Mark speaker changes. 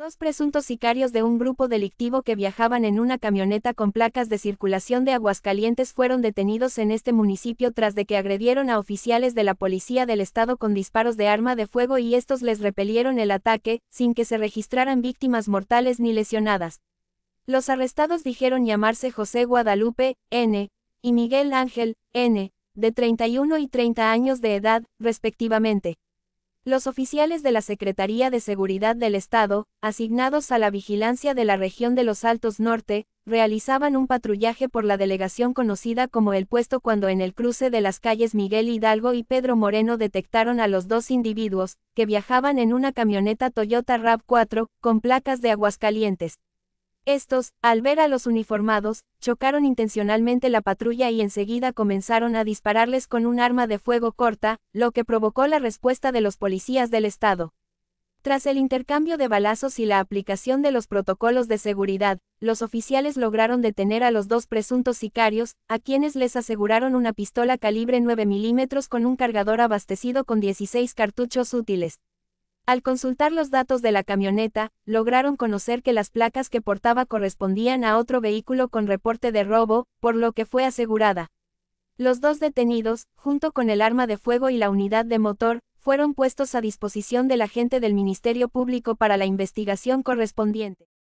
Speaker 1: Dos presuntos sicarios de un grupo delictivo que viajaban en una camioneta con placas de circulación de Aguascalientes fueron detenidos en este municipio tras de que agredieron a oficiales de la policía del estado con disparos de arma de fuego y estos les repelieron el ataque, sin que se registraran víctimas mortales ni lesionadas. Los arrestados dijeron llamarse José Guadalupe, N., y Miguel Ángel, N., de 31 y 30 años de edad, respectivamente. Los oficiales de la Secretaría de Seguridad del Estado, asignados a la vigilancia de la región de los Altos Norte, realizaban un patrullaje por la delegación conocida como el puesto cuando en el cruce de las calles Miguel Hidalgo y Pedro Moreno detectaron a los dos individuos, que viajaban en una camioneta Toyota RAV4, con placas de Aguascalientes. Estos, al ver a los uniformados, chocaron intencionalmente la patrulla y enseguida comenzaron a dispararles con un arma de fuego corta, lo que provocó la respuesta de los policías del Estado. Tras el intercambio de balazos y la aplicación de los protocolos de seguridad, los oficiales lograron detener a los dos presuntos sicarios, a quienes les aseguraron una pistola calibre 9 milímetros con un cargador abastecido con 16 cartuchos útiles, al consultar los datos de la camioneta, lograron conocer que las placas que portaba correspondían a otro vehículo con reporte de robo, por lo que fue asegurada. Los dos detenidos, junto con el arma de fuego y la unidad de motor, fueron puestos a disposición del agente del Ministerio Público para la investigación correspondiente.